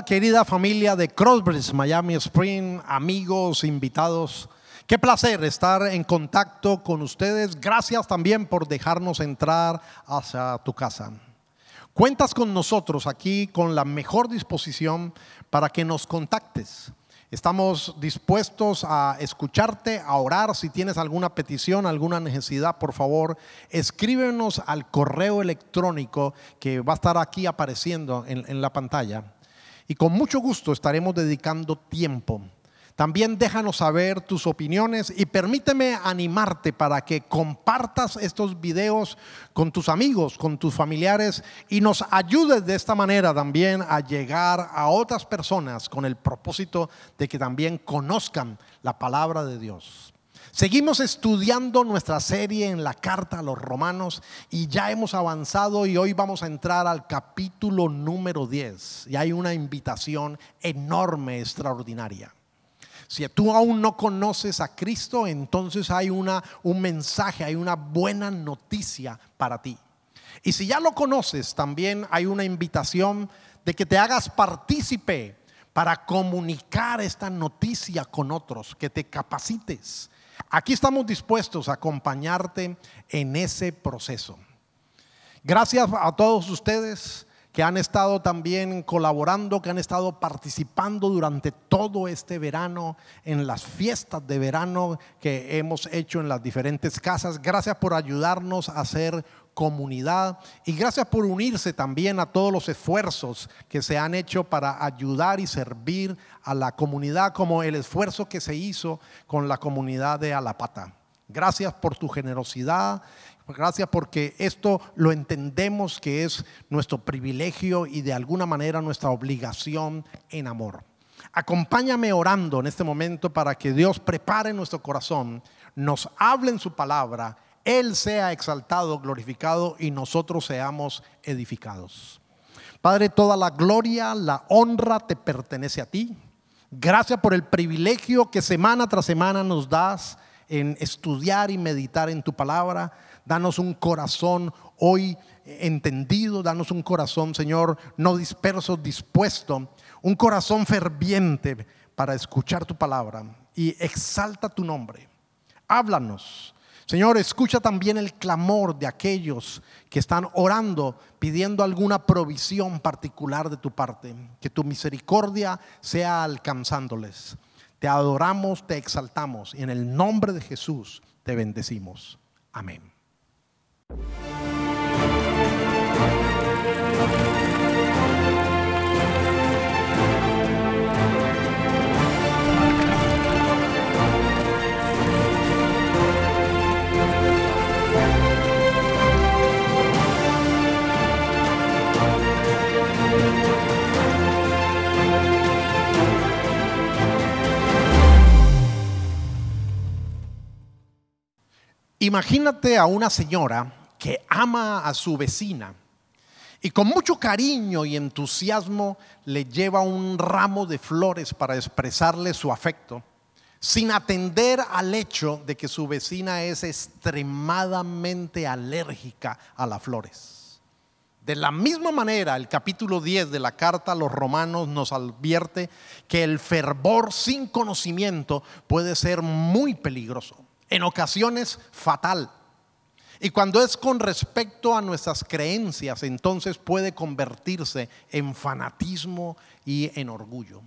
querida familia de Crossbridge, Miami Spring, amigos, invitados. Qué placer estar en contacto con ustedes. Gracias también por dejarnos entrar hacia tu casa. Cuentas con nosotros aquí con la mejor disposición para que nos contactes. Estamos dispuestos a escucharte, a orar. Si tienes alguna petición, alguna necesidad, por favor, escríbenos al correo electrónico que va a estar aquí apareciendo en la pantalla y con mucho gusto estaremos dedicando tiempo. También déjanos saber tus opiniones y permíteme animarte para que compartas estos videos con tus amigos, con tus familiares y nos ayudes de esta manera también a llegar a otras personas con el propósito de que también conozcan la palabra de Dios. Seguimos estudiando nuestra serie en la carta a los romanos y ya hemos avanzado y hoy vamos a entrar al capítulo número 10 y hay una invitación enorme, extraordinaria. Si tú aún no conoces a Cristo, entonces hay una, un mensaje, hay una buena noticia para ti. Y si ya lo conoces, también hay una invitación de que te hagas partícipe para comunicar esta noticia con otros, que te capacites, Aquí estamos dispuestos a acompañarte en ese proceso. Gracias a todos ustedes que han estado también colaborando, que han estado participando durante todo este verano en las fiestas de verano que hemos hecho en las diferentes casas. Gracias por ayudarnos a hacer comunidad. Y gracias por unirse también a todos los esfuerzos que se han hecho para ayudar y servir a la comunidad, como el esfuerzo que se hizo con la comunidad de Alapata. Gracias por tu generosidad. Gracias porque esto lo entendemos que es nuestro privilegio y de alguna manera nuestra obligación en amor. Acompáñame orando en este momento para que Dios prepare nuestro corazón, nos hable en su palabra él sea exaltado, glorificado y nosotros seamos edificados. Padre, toda la gloria, la honra te pertenece a ti. Gracias por el privilegio que semana tras semana nos das en estudiar y meditar en tu palabra. Danos un corazón hoy entendido, danos un corazón, Señor, no disperso, dispuesto, un corazón ferviente para escuchar tu palabra y exalta tu nombre. Háblanos Señor, escucha también el clamor de aquellos que están orando pidiendo alguna provisión particular de tu parte. Que tu misericordia sea alcanzándoles. Te adoramos, te exaltamos y en el nombre de Jesús te bendecimos. Amén. Imagínate a una señora que ama a su vecina y con mucho cariño y entusiasmo le lleva un ramo de flores para expresarle su afecto, sin atender al hecho de que su vecina es extremadamente alérgica a las flores. De la misma manera, el capítulo 10 de la carta a los romanos nos advierte que el fervor sin conocimiento puede ser muy peligroso en ocasiones fatal. Y cuando es con respecto a nuestras creencias, entonces puede convertirse en fanatismo y en orgullo.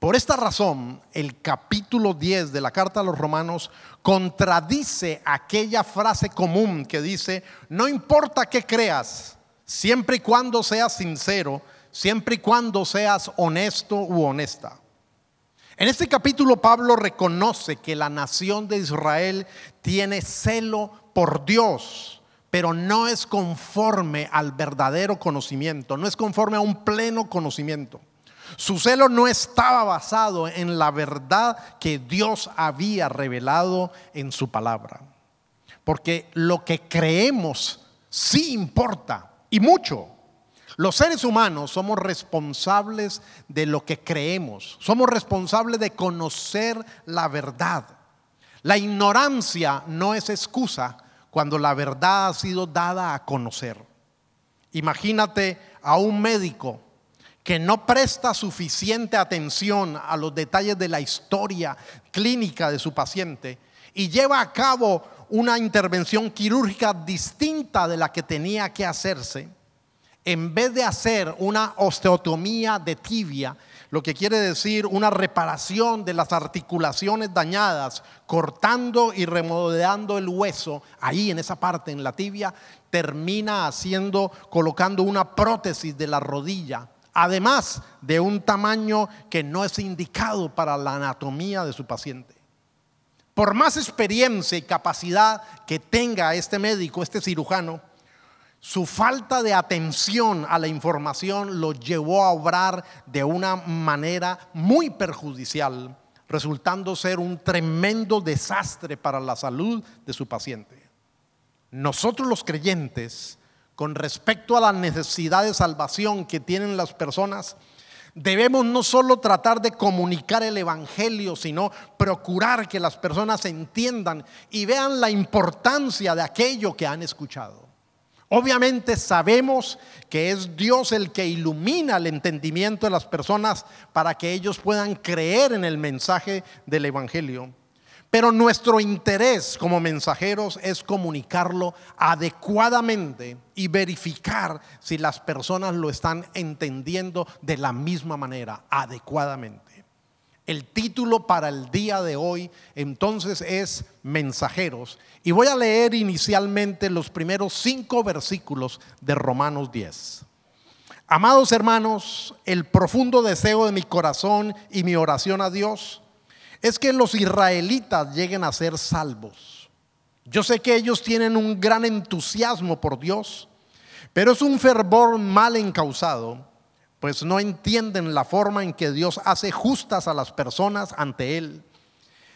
Por esta razón, el capítulo 10 de la carta a los romanos contradice aquella frase común que dice, no importa qué creas, siempre y cuando seas sincero, siempre y cuando seas honesto u honesta. En este capítulo Pablo reconoce que la nación de Israel tiene celo por Dios, pero no es conforme al verdadero conocimiento, no es conforme a un pleno conocimiento. Su celo no estaba basado en la verdad que Dios había revelado en su palabra. Porque lo que creemos sí importa y mucho. Los seres humanos somos responsables de lo que creemos, somos responsables de conocer la verdad. La ignorancia no es excusa cuando la verdad ha sido dada a conocer. Imagínate a un médico que no presta suficiente atención a los detalles de la historia clínica de su paciente y lleva a cabo una intervención quirúrgica distinta de la que tenía que hacerse en vez de hacer una osteotomía de tibia, lo que quiere decir una reparación de las articulaciones dañadas, cortando y remodelando el hueso, ahí en esa parte, en la tibia, termina haciendo, colocando una prótesis de la rodilla, además de un tamaño que no es indicado para la anatomía de su paciente. Por más experiencia y capacidad que tenga este médico, este cirujano, su falta de atención a la información lo llevó a obrar de una manera muy perjudicial, resultando ser un tremendo desastre para la salud de su paciente. Nosotros los creyentes, con respecto a la necesidad de salvación que tienen las personas, Debemos no solo tratar de comunicar el Evangelio, sino procurar que las personas entiendan y vean la importancia de aquello que han escuchado. Obviamente sabemos que es Dios el que ilumina el entendimiento de las personas para que ellos puedan creer en el mensaje del Evangelio. Pero nuestro interés como mensajeros es comunicarlo adecuadamente y verificar si las personas lo están entendiendo de la misma manera, adecuadamente. El título para el día de hoy entonces es Mensajeros. Y voy a leer inicialmente los primeros cinco versículos de Romanos 10. Amados hermanos, el profundo deseo de mi corazón y mi oración a Dios es que los israelitas lleguen a ser salvos. Yo sé que ellos tienen un gran entusiasmo por Dios, pero es un fervor mal encausado pues no entienden la forma en que Dios hace justas a las personas ante Él.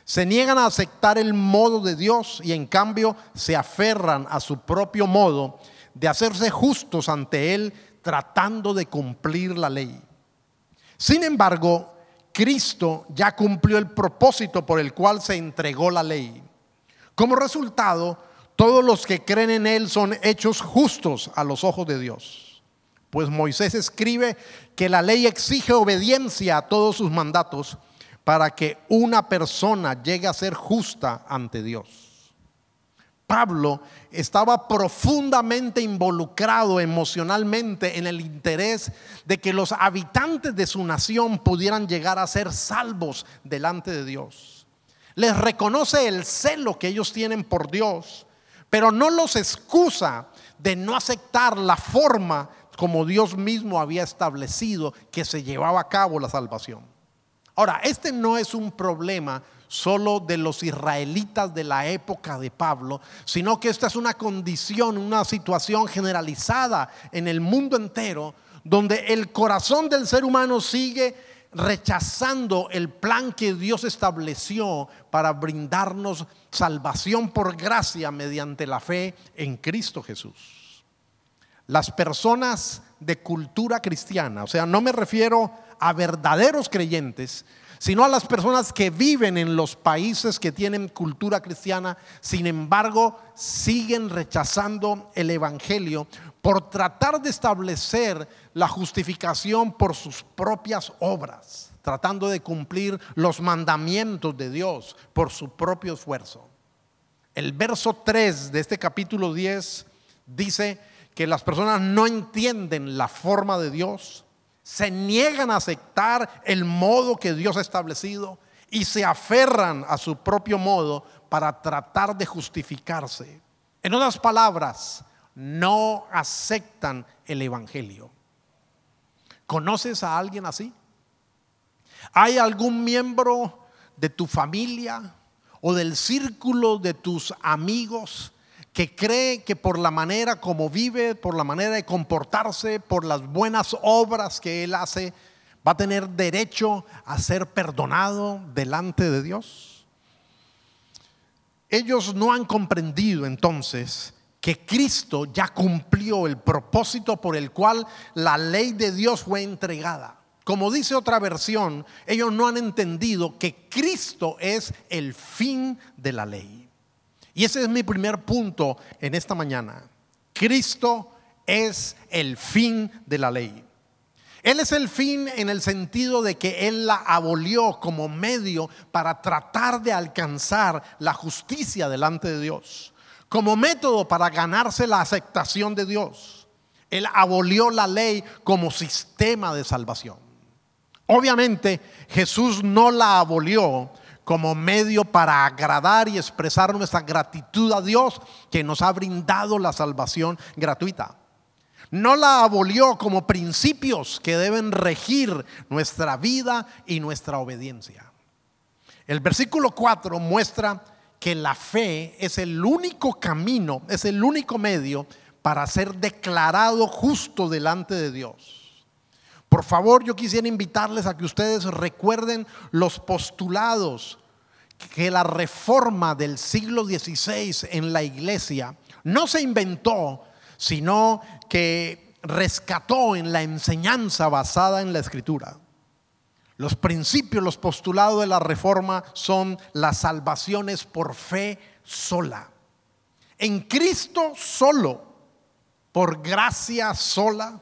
Se niegan a aceptar el modo de Dios y en cambio se aferran a su propio modo de hacerse justos ante Él tratando de cumplir la ley. Sin embargo, Cristo ya cumplió el propósito por el cual se entregó la ley. Como resultado, todos los que creen en Él son hechos justos a los ojos de Dios. Pues Moisés escribe que la ley exige obediencia a todos sus mandatos para que una persona llegue a ser justa ante Dios. Pablo estaba profundamente involucrado emocionalmente en el interés de que los habitantes de su nación pudieran llegar a ser salvos delante de Dios. Les reconoce el celo que ellos tienen por Dios, pero no los excusa de no aceptar la forma como Dios mismo había establecido que se llevaba a cabo la salvación. Ahora, este no es un problema solo de los israelitas de la época de Pablo, sino que esta es una condición, una situación generalizada en el mundo entero, donde el corazón del ser humano sigue rechazando el plan que Dios estableció para brindarnos salvación por gracia mediante la fe en Cristo Jesús las personas de cultura cristiana, o sea, no me refiero a verdaderos creyentes, sino a las personas que viven en los países que tienen cultura cristiana, sin embargo, siguen rechazando el Evangelio por tratar de establecer la justificación por sus propias obras, tratando de cumplir los mandamientos de Dios por su propio esfuerzo. El verso 3 de este capítulo 10 dice, que las personas no entienden la forma de Dios, se niegan a aceptar el modo que Dios ha establecido y se aferran a su propio modo para tratar de justificarse. En otras palabras, no aceptan el Evangelio. ¿Conoces a alguien así? ¿Hay algún miembro de tu familia o del círculo de tus amigos que cree que por la manera como vive, por la manera de comportarse, por las buenas obras que él hace, va a tener derecho a ser perdonado delante de Dios. Ellos no han comprendido entonces que Cristo ya cumplió el propósito por el cual la ley de Dios fue entregada. Como dice otra versión, ellos no han entendido que Cristo es el fin de la ley. Y ese es mi primer punto en esta mañana. Cristo es el fin de la ley. Él es el fin en el sentido de que Él la abolió como medio para tratar de alcanzar la justicia delante de Dios, como método para ganarse la aceptación de Dios. Él abolió la ley como sistema de salvación. Obviamente Jesús no la abolió como medio para agradar y expresar nuestra gratitud a Dios que nos ha brindado la salvación gratuita. No la abolió como principios que deben regir nuestra vida y nuestra obediencia. El versículo 4 muestra que la fe es el único camino, es el único medio para ser declarado justo delante de Dios. Por favor, yo quisiera invitarles a que ustedes recuerden los postulados que la reforma del siglo XVI en la iglesia no se inventó, sino que rescató en la enseñanza basada en la escritura. Los principios, los postulados de la reforma son las salvaciones por fe sola. En Cristo solo, por gracia sola,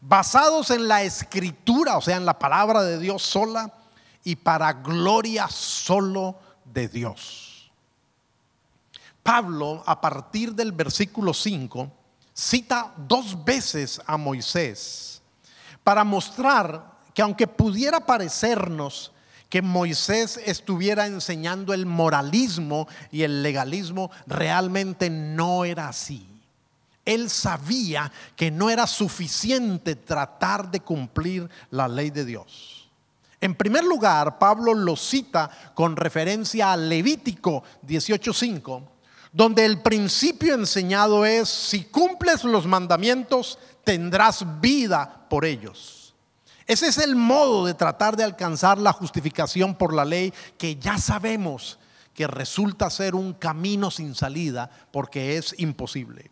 basados en la escritura, o sea, en la palabra de Dios sola y para gloria solo de Dios. Pablo, a partir del versículo 5, cita dos veces a Moisés para mostrar que aunque pudiera parecernos que Moisés estuviera enseñando el moralismo y el legalismo, realmente no era así él sabía que no era suficiente tratar de cumplir la ley de Dios. En primer lugar, Pablo lo cita con referencia a Levítico 18.5, donde el principio enseñado es, si cumples los mandamientos, tendrás vida por ellos. Ese es el modo de tratar de alcanzar la justificación por la ley que ya sabemos que resulta ser un camino sin salida porque es imposible.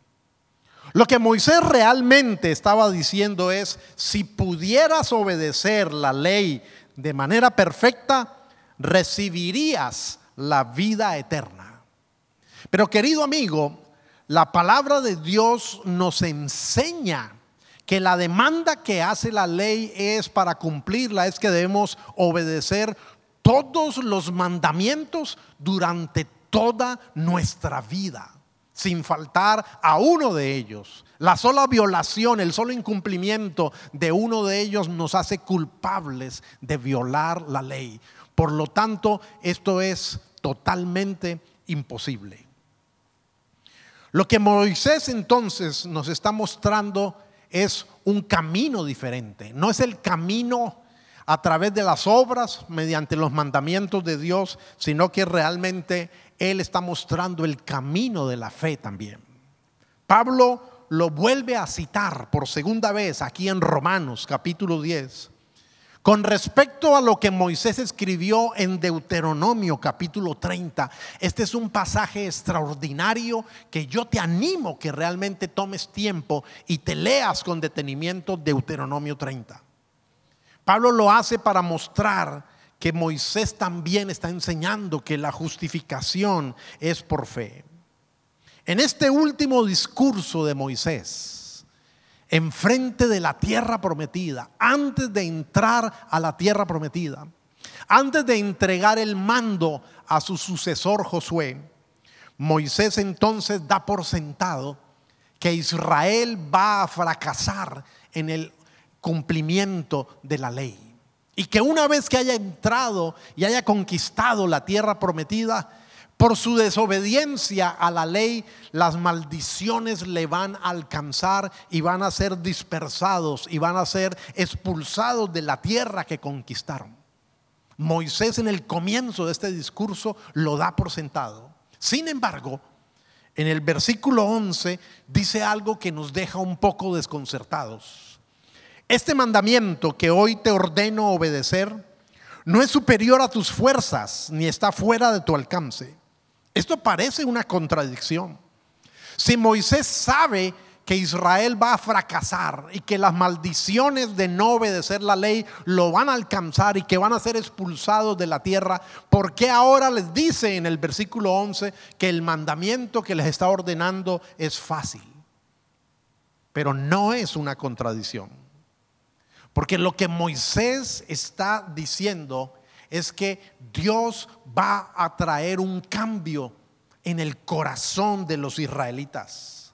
Lo que Moisés realmente estaba diciendo es, si pudieras obedecer la ley de manera perfecta, recibirías la vida eterna. Pero querido amigo, la palabra de Dios nos enseña que la demanda que hace la ley es para cumplirla, es que debemos obedecer todos los mandamientos durante toda nuestra vida sin faltar a uno de ellos. La sola violación, el solo incumplimiento de uno de ellos nos hace culpables de violar la ley. Por lo tanto, esto es totalmente imposible. Lo que Moisés entonces nos está mostrando es un camino diferente, no es el camino a través de las obras, mediante los mandamientos de Dios, sino que realmente Él está mostrando el camino de la fe también. Pablo lo vuelve a citar por segunda vez aquí en Romanos capítulo 10, con respecto a lo que Moisés escribió en Deuteronomio capítulo 30, este es un pasaje extraordinario que yo te animo que realmente tomes tiempo y te leas con detenimiento Deuteronomio 30. Pablo lo hace para mostrar que Moisés también está enseñando que la justificación es por fe. En este último discurso de Moisés, enfrente de la tierra prometida, antes de entrar a la tierra prometida, antes de entregar el mando a su sucesor Josué, Moisés entonces da por sentado que Israel va a fracasar en el cumplimiento de la ley. Y que una vez que haya entrado y haya conquistado la tierra prometida, por su desobediencia a la ley, las maldiciones le van a alcanzar y van a ser dispersados y van a ser expulsados de la tierra que conquistaron. Moisés en el comienzo de este discurso lo da por sentado. Sin embargo, en el versículo 11 dice algo que nos deja un poco desconcertados. Este mandamiento que hoy te ordeno obedecer no es superior a tus fuerzas ni está fuera de tu alcance. Esto parece una contradicción. Si Moisés sabe que Israel va a fracasar y que las maldiciones de no obedecer la ley lo van a alcanzar y que van a ser expulsados de la tierra, ¿por qué ahora les dice en el versículo 11 que el mandamiento que les está ordenando es fácil? Pero no es una contradicción. Porque lo que Moisés está diciendo es que Dios va a traer un cambio en el corazón de los israelitas.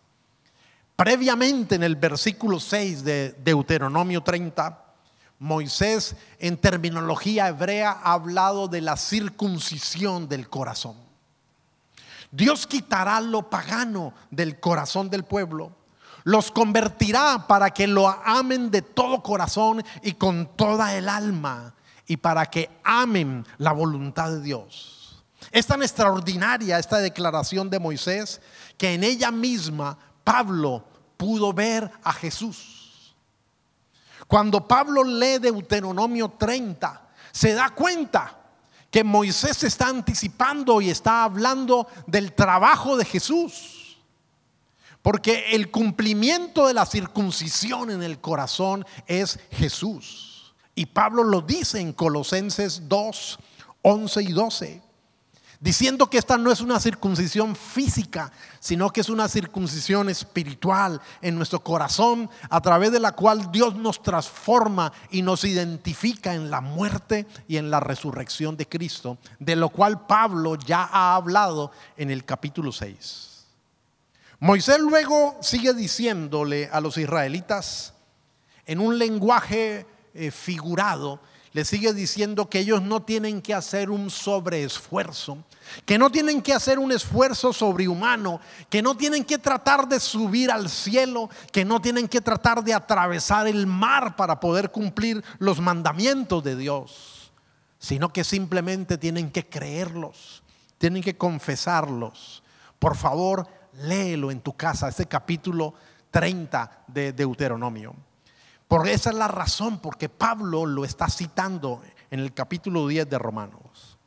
Previamente en el versículo 6 de Deuteronomio 30, Moisés en terminología hebrea ha hablado de la circuncisión del corazón. Dios quitará lo pagano del corazón del pueblo los convertirá para que lo amen de todo corazón y con toda el alma y para que amen la voluntad de Dios. Es tan extraordinaria esta declaración de Moisés que en ella misma Pablo pudo ver a Jesús. Cuando Pablo lee Deuteronomio 30, se da cuenta que Moisés está anticipando y está hablando del trabajo de Jesús. Porque el cumplimiento de la circuncisión en el corazón es Jesús. Y Pablo lo dice en Colosenses 2, 11 y 12, diciendo que esta no es una circuncisión física, sino que es una circuncisión espiritual en nuestro corazón, a través de la cual Dios nos transforma y nos identifica en la muerte y en la resurrección de Cristo, de lo cual Pablo ya ha hablado en el capítulo 6. Moisés luego sigue diciéndole a los israelitas, en un lenguaje eh, figurado, le sigue diciendo que ellos no tienen que hacer un sobreesfuerzo, que no tienen que hacer un esfuerzo sobrehumano, que no tienen que tratar de subir al cielo, que no tienen que tratar de atravesar el mar para poder cumplir los mandamientos de Dios, sino que simplemente tienen que creerlos, tienen que confesarlos. Por favor, léelo en tu casa, ese capítulo 30 de Deuteronomio. Por esa es la razón porque Pablo lo está citando en el capítulo 10 de Romanos.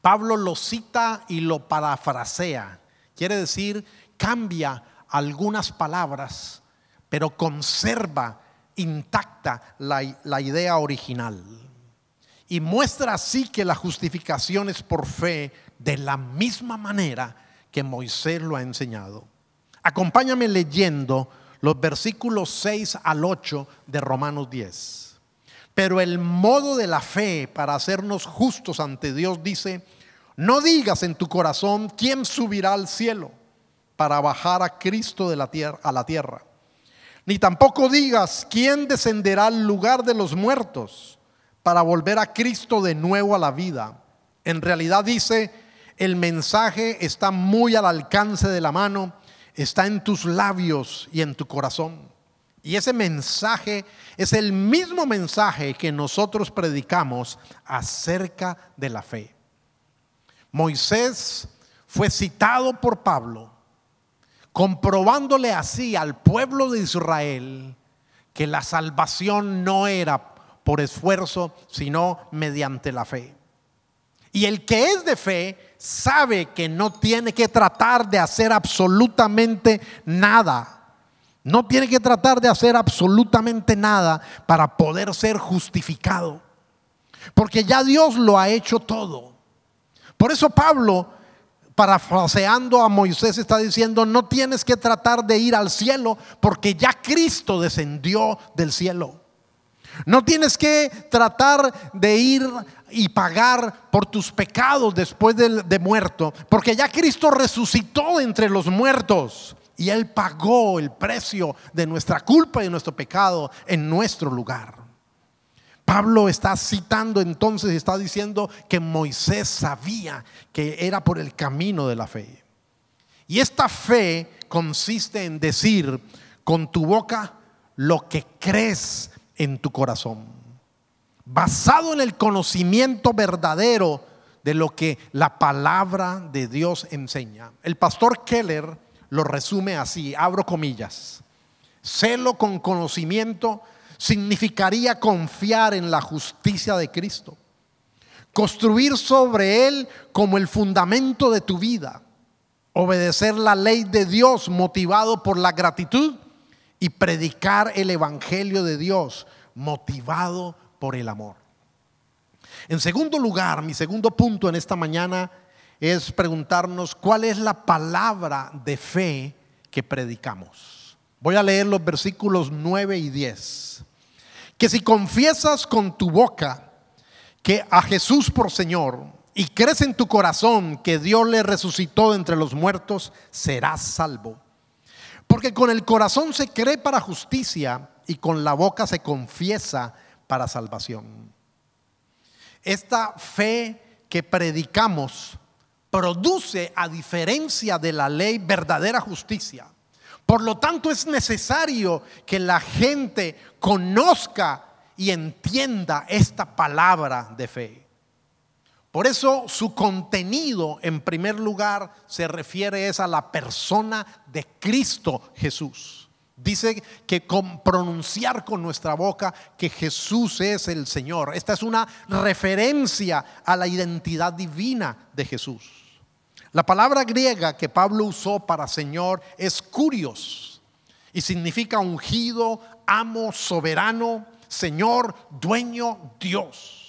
Pablo lo cita y lo parafrasea, quiere decir cambia algunas palabras, pero conserva intacta la, la idea original. Y muestra así que la justificación es por fe de la misma manera que Moisés lo ha enseñado. Acompáñame leyendo los versículos 6 al 8 de Romanos 10. Pero el modo de la fe para hacernos justos ante Dios dice, no digas en tu corazón quién subirá al cielo para bajar a Cristo de la tierra, a la tierra. Ni tampoco digas quién descenderá al lugar de los muertos para volver a Cristo de nuevo a la vida. En realidad dice, el mensaje está muy al alcance de la mano, está en tus labios y en tu corazón. Y ese mensaje es el mismo mensaje que nosotros predicamos acerca de la fe. Moisés fue citado por Pablo, comprobándole así al pueblo de Israel que la salvación no era por esfuerzo, sino mediante la fe. Y el que es de fe sabe que no tiene que tratar de hacer absolutamente nada. No tiene que tratar de hacer absolutamente nada para poder ser justificado. Porque ya Dios lo ha hecho todo. Por eso Pablo, parafraseando a Moisés, está diciendo, no tienes que tratar de ir al cielo porque ya Cristo descendió del cielo. No tienes que tratar de ir y pagar por tus pecados después de, muerto, porque ya Cristo resucitó entre los muertos y Él pagó el precio de nuestra culpa y de nuestro pecado en nuestro lugar. Pablo está citando entonces está diciendo que Moisés sabía que era por el camino de la fe. Y esta fe consiste en decir con tu boca lo que crees en tu corazón, basado en el conocimiento verdadero de lo que la palabra de Dios enseña. El pastor Keller lo resume así, abro comillas, celo con conocimiento significaría confiar en la justicia de Cristo, construir sobre Él como el fundamento de tu vida, obedecer la ley de Dios motivado por la gratitud y predicar el Evangelio de Dios motivado por el amor. En segundo lugar, mi segundo punto en esta mañana es preguntarnos cuál es la palabra de fe que predicamos. Voy a leer los versículos 9 y 10. Que si confiesas con tu boca que a Jesús por Señor y crees en tu corazón que Dios le resucitó entre los muertos, serás salvo. Porque con el corazón se cree para justicia y con la boca se confiesa para salvación. Esta fe que predicamos produce, a diferencia de la ley, verdadera justicia. Por lo tanto, es necesario que la gente conozca y entienda esta palabra de fe. Por eso su contenido en primer lugar se refiere es a la persona de Cristo Jesús. Dice que con pronunciar con nuestra boca que Jesús es el Señor. Esta es una referencia a la identidad divina de Jesús. La palabra griega que Pablo usó para Señor es curios y significa ungido, amo, soberano, Señor, dueño, Dios.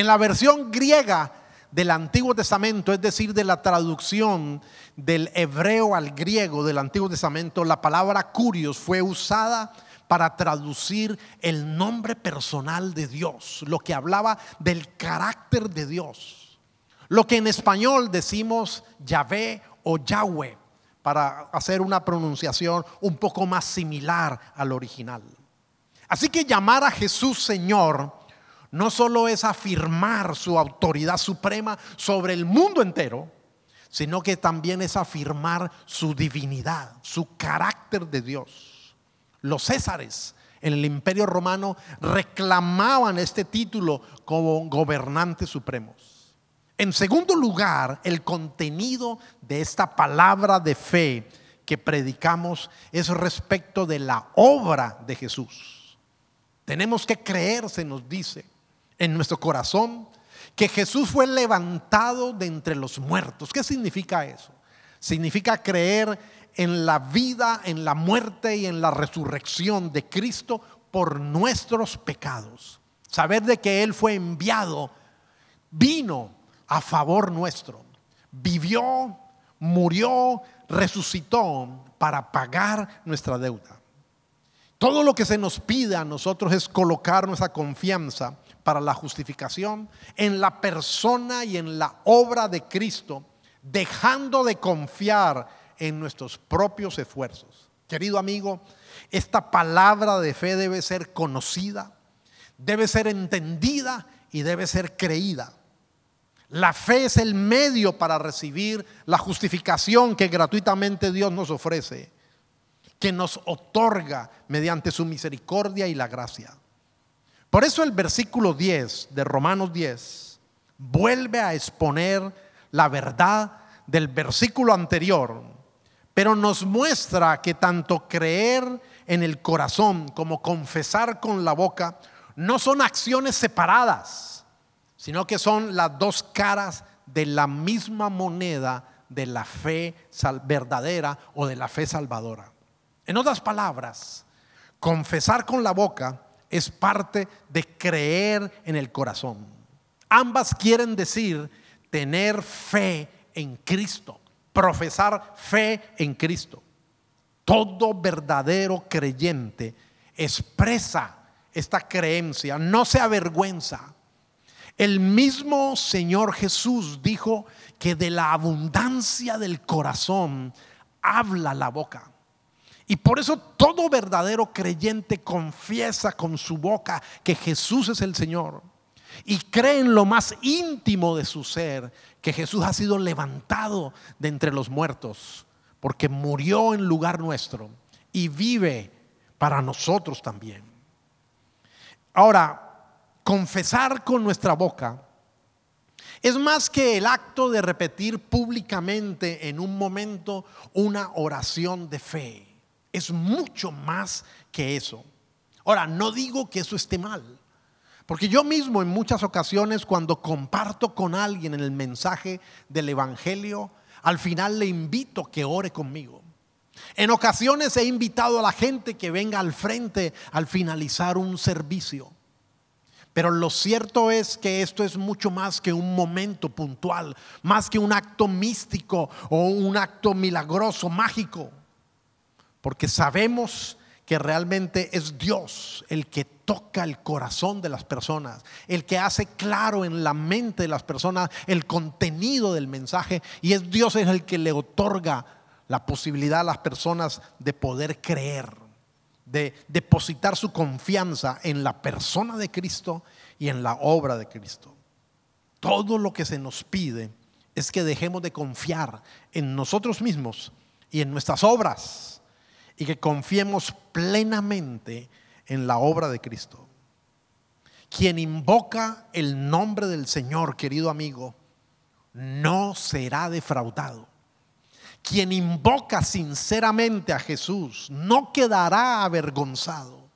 En la versión griega del Antiguo Testamento, es decir, de la traducción del hebreo al griego del Antiguo Testamento, la palabra curios fue usada para traducir el nombre personal de Dios, lo que hablaba del carácter de Dios. Lo que en español decimos Yahvé o Yahweh, para hacer una pronunciación un poco más similar al original. Así que llamar a Jesús Señor no solo es afirmar su autoridad suprema sobre el mundo entero, sino que también es afirmar su divinidad, su carácter de Dios. Los césares en el imperio romano reclamaban este título como gobernantes supremos. En segundo lugar, el contenido de esta palabra de fe que predicamos es respecto de la obra de Jesús. Tenemos que creer, se nos dice, en nuestro corazón que Jesús fue levantado de entre los muertos. ¿Qué significa eso? Significa creer en la vida, en la muerte y en la resurrección de Cristo por nuestros pecados. Saber de que Él fue enviado, vino a favor nuestro, vivió, murió, resucitó para pagar nuestra deuda. Todo lo que se nos pida a nosotros es colocar nuestra confianza para la justificación en la persona y en la obra de Cristo, dejando de confiar en nuestros propios esfuerzos. Querido amigo, esta palabra de fe debe ser conocida, debe ser entendida y debe ser creída. La fe es el medio para recibir la justificación que gratuitamente Dios nos ofrece, que nos otorga mediante su misericordia y la gracia. Por eso el versículo 10 de Romanos 10 vuelve a exponer la verdad del versículo anterior, pero nos muestra que tanto creer en el corazón como confesar con la boca no son acciones separadas, sino que son las dos caras de la misma moneda de la fe verdadera o de la fe salvadora. En otras palabras, confesar con la boca es parte de creer en el corazón. Ambas quieren decir tener fe en Cristo, profesar fe en Cristo. Todo verdadero creyente expresa esta creencia, no se avergüenza. El mismo Señor Jesús dijo que de la abundancia del corazón habla la boca. Y por eso todo verdadero creyente confiesa con su boca que Jesús es el Señor y cree en lo más íntimo de su ser que Jesús ha sido levantado de entre los muertos porque murió en lugar nuestro y vive para nosotros también. Ahora, confesar con nuestra boca es más que el acto de repetir públicamente en un momento una oración de fe. Es mucho más que eso. Ahora, no digo que eso esté mal, porque yo mismo en muchas ocasiones cuando comparto con alguien el mensaje del Evangelio, al final le invito que ore conmigo. En ocasiones he invitado a la gente que venga al frente al finalizar un servicio. Pero lo cierto es que esto es mucho más que un momento puntual, más que un acto místico o un acto milagroso, mágico porque sabemos que realmente es Dios el que toca el corazón de las personas, el que hace claro en la mente de las personas el contenido del mensaje y es Dios el que le otorga la posibilidad a las personas de poder creer, de depositar su confianza en la persona de Cristo y en la obra de Cristo. Todo lo que se nos pide es que dejemos de confiar en nosotros mismos y en nuestras obras y que confiemos plenamente en la obra de Cristo. Quien invoca el nombre del Señor, querido amigo, no será defraudado. Quien invoca sinceramente a Jesús no quedará avergonzado,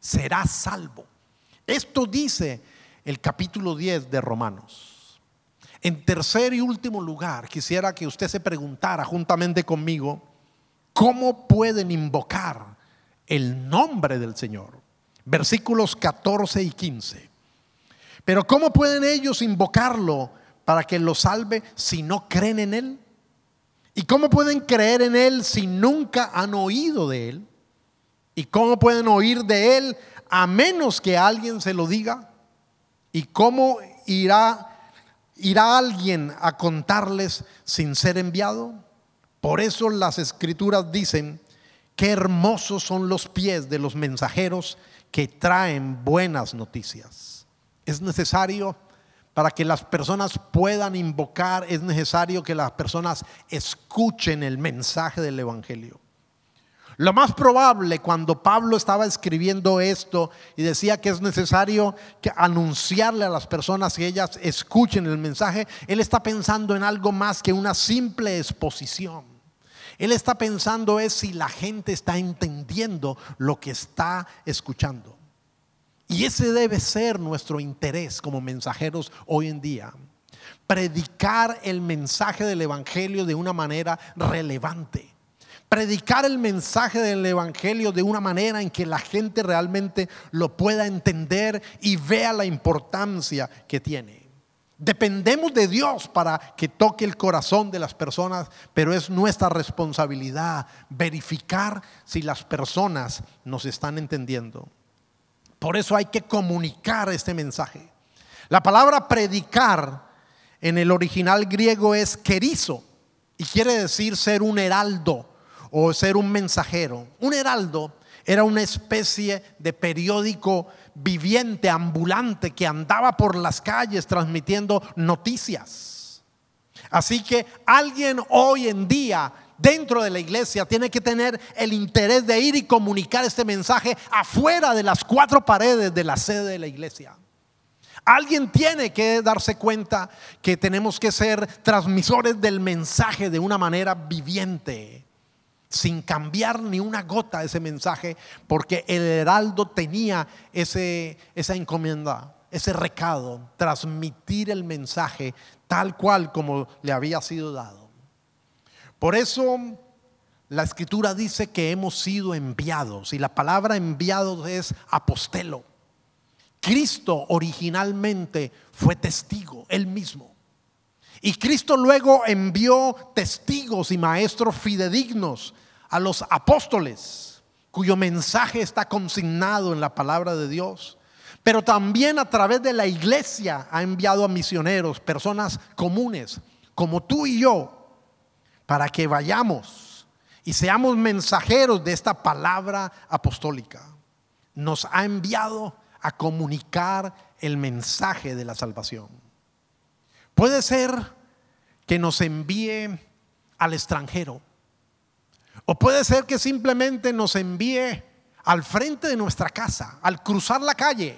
será salvo. Esto dice el capítulo 10 de Romanos. En tercer y último lugar, quisiera que usted se preguntara juntamente conmigo, ¿Cómo pueden invocar el nombre del Señor? Versículos 14 y 15. Pero ¿cómo pueden ellos invocarlo para que lo salve si no creen en Él? ¿Y cómo pueden creer en Él si nunca han oído de Él? ¿Y cómo pueden oír de Él a menos que alguien se lo diga? ¿Y cómo irá, irá alguien a contarles sin ser enviado? Por eso las escrituras dicen, Que hermosos son los pies de los mensajeros que traen buenas noticias. Es necesario para que las personas puedan invocar, es necesario que las personas escuchen el mensaje del Evangelio. Lo más probable cuando Pablo estaba escribiendo esto y decía que es necesario que anunciarle a las personas que ellas escuchen el mensaje, él está pensando en algo más que una simple exposición. Él está pensando es si la gente está entendiendo lo que está escuchando. Y ese debe ser nuestro interés como mensajeros hoy en día. Predicar el mensaje del Evangelio de una manera relevante. Predicar el mensaje del Evangelio de una manera en que la gente realmente lo pueda entender y vea la importancia que tiene. Dependemos de Dios para que toque el corazón de las personas, pero es nuestra responsabilidad verificar si las personas nos están entendiendo. Por eso hay que comunicar este mensaje. La palabra predicar en el original griego es querizo y quiere decir ser un heraldo o ser un mensajero. Un heraldo era una especie de periódico viviente, ambulante, que andaba por las calles transmitiendo noticias. Así que alguien hoy en día dentro de la iglesia tiene que tener el interés de ir y comunicar este mensaje afuera de las cuatro paredes de la sede de la iglesia. Alguien tiene que darse cuenta que tenemos que ser transmisores del mensaje de una manera viviente sin cambiar ni una gota ese mensaje, porque el heraldo tenía esa encomienda, ese recado, transmitir el mensaje tal cual como le había sido dado. Por eso la escritura dice que hemos sido enviados y la palabra enviados es apostelo. Cristo originalmente fue testigo, él mismo. Y Cristo luego envió testigos y maestros fidedignos a los apóstoles, cuyo mensaje está consignado en la palabra de Dios, pero también a través de la iglesia ha enviado a misioneros, personas comunes, como tú y yo, para que vayamos y seamos mensajeros de esta palabra apostólica. Nos ha enviado a comunicar el mensaje de la salvación. Puede ser que nos envíe al extranjero o puede ser que simplemente nos envíe al frente de nuestra casa, al cruzar la calle,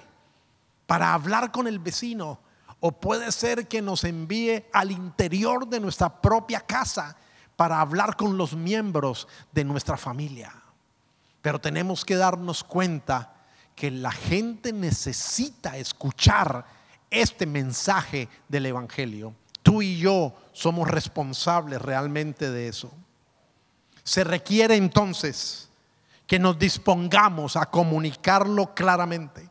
para hablar con el vecino. O puede ser que nos envíe al interior de nuestra propia casa para hablar con los miembros de nuestra familia. Pero tenemos que darnos cuenta que la gente necesita escuchar este mensaje del Evangelio. Tú y yo somos responsables realmente de eso. Se requiere entonces que nos dispongamos a comunicarlo claramente.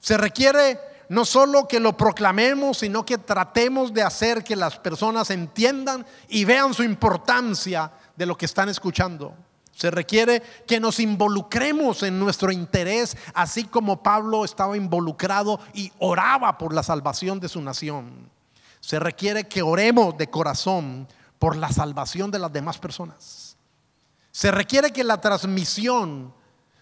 Se requiere no solo que lo proclamemos, sino que tratemos de hacer que las personas entiendan y vean su importancia de lo que están escuchando. Se requiere que nos involucremos en nuestro interés, así como Pablo estaba involucrado y oraba por la salvación de su nación. Se requiere que oremos de corazón por la salvación de las demás personas. Se requiere que la transmisión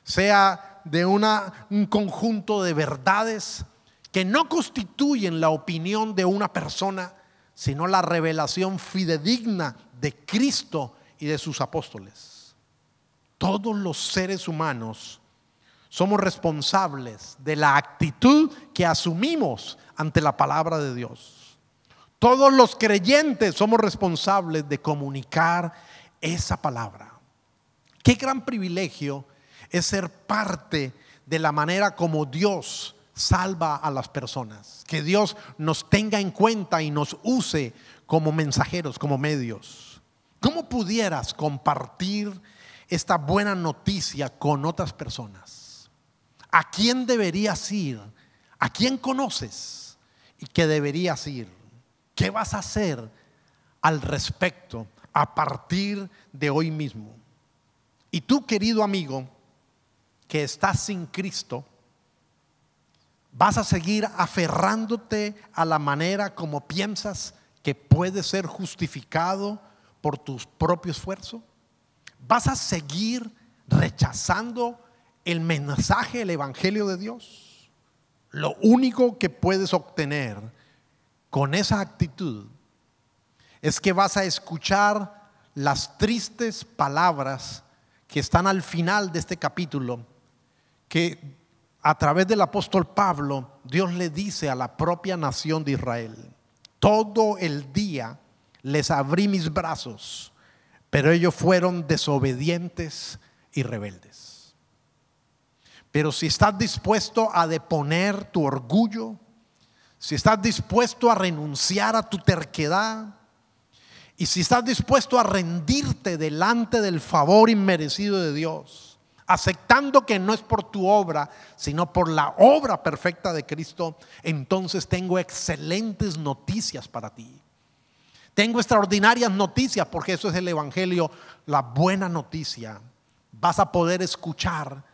sea de un conjunto de verdades que no constituyen la opinión de una persona, sino la revelación fidedigna de Cristo y de sus apóstoles. Todos los seres humanos somos responsables de la actitud que asumimos ante la palabra de Dios. Todos los creyentes somos responsables de comunicar esa palabra. Qué gran privilegio es ser parte de la manera como Dios salva a las personas. Que Dios nos tenga en cuenta y nos use como mensajeros, como medios. ¿Cómo pudieras compartir esta buena noticia con otras personas? ¿A quién deberías ir? ¿A quién conoces? ¿Y qué deberías ir? ¿Qué vas a hacer al respecto a partir de hoy mismo? Y tú, querido amigo, que estás sin Cristo, vas a seguir aferrándote a la manera como piensas que puede ser justificado por tu propio esfuerzo. Vas a seguir rechazando el mensaje, el evangelio de Dios. Lo único que puedes obtener con esa actitud es que vas a escuchar las tristes palabras que están al final de este capítulo, que a través del apóstol Pablo, Dios le dice a la propia nación de Israel, todo el día les abrí mis brazos, pero ellos fueron desobedientes y rebeldes. Pero si estás dispuesto a deponer tu orgullo, si estás dispuesto a renunciar a tu terquedad, y si estás dispuesto a rendirte delante del favor inmerecido de Dios, aceptando que no es por tu obra, sino por la obra perfecta de Cristo, entonces tengo excelentes noticias para ti. Tengo extraordinarias noticias, porque eso es el Evangelio, la buena noticia. Vas a poder escuchar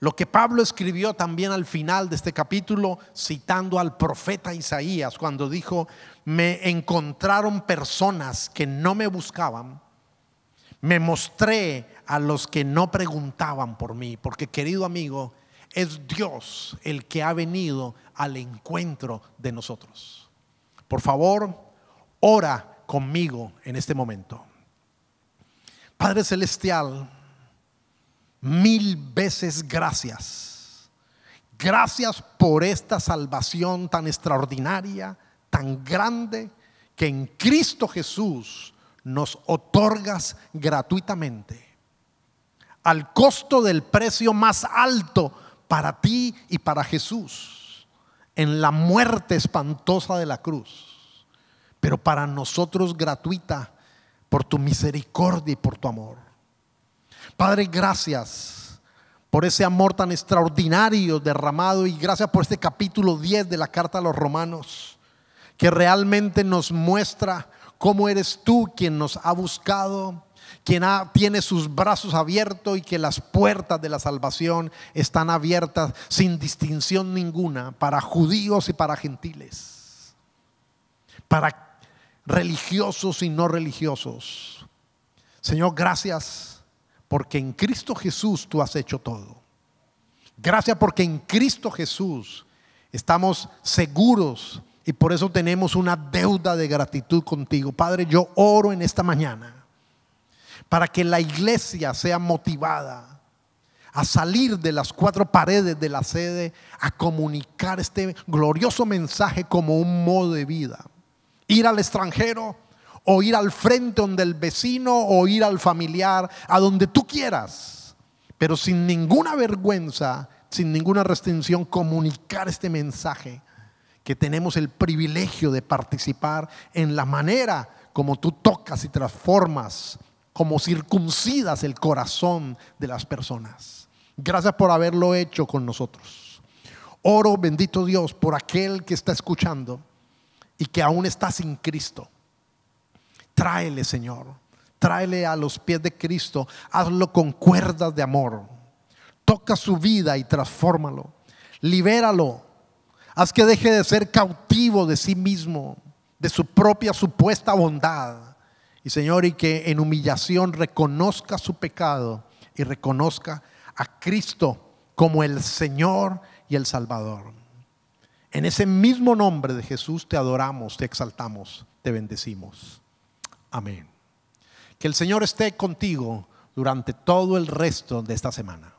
lo que Pablo escribió también al final de este capítulo, citando al profeta Isaías, cuando dijo, me encontraron personas que no me buscaban, me mostré a los que no preguntaban por mí, porque querido amigo, es Dios el que ha venido al encuentro de nosotros. Por favor, ora conmigo en este momento. Padre Celestial, mil veces gracias. Gracias por esta salvación tan extraordinaria, tan grande, que en Cristo Jesús nos otorgas gratuitamente, al costo del precio más alto para ti y para Jesús, en la muerte espantosa de la cruz, pero para nosotros gratuita por tu misericordia y por tu amor. Padre, gracias por ese amor tan extraordinario derramado y gracias por este capítulo 10 de la carta a los romanos, que realmente nos muestra cómo eres tú quien nos ha buscado, quien tiene sus brazos abiertos y que las puertas de la salvación están abiertas sin distinción ninguna para judíos y para gentiles, para religiosos y no religiosos. Señor, gracias porque en Cristo Jesús tú has hecho todo. Gracias porque en Cristo Jesús estamos seguros y por eso tenemos una deuda de gratitud contigo. Padre, yo oro en esta mañana para que la iglesia sea motivada a salir de las cuatro paredes de la sede, a comunicar este glorioso mensaje como un modo de vida. Ir al extranjero o ir al frente donde el vecino o ir al familiar, a donde tú quieras, pero sin ninguna vergüenza, sin ninguna restricción, comunicar este mensaje que tenemos el privilegio de participar en la manera como tú tocas y transformas, como circuncidas el corazón de las personas. Gracias por haberlo hecho con nosotros. Oro, bendito Dios, por aquel que está escuchando y que aún está sin Cristo Tráele, Señor. Tráele a los pies de Cristo. Hazlo con cuerdas de amor. Toca su vida y transfórmalo. Libéralo. Haz que deje de ser cautivo de sí mismo, de su propia supuesta bondad. Y Señor, y que en humillación reconozca su pecado y reconozca a Cristo como el Señor y el Salvador. En ese mismo nombre de Jesús te adoramos, te exaltamos, te bendecimos. Amén. Que el Señor esté contigo durante todo el resto de esta semana.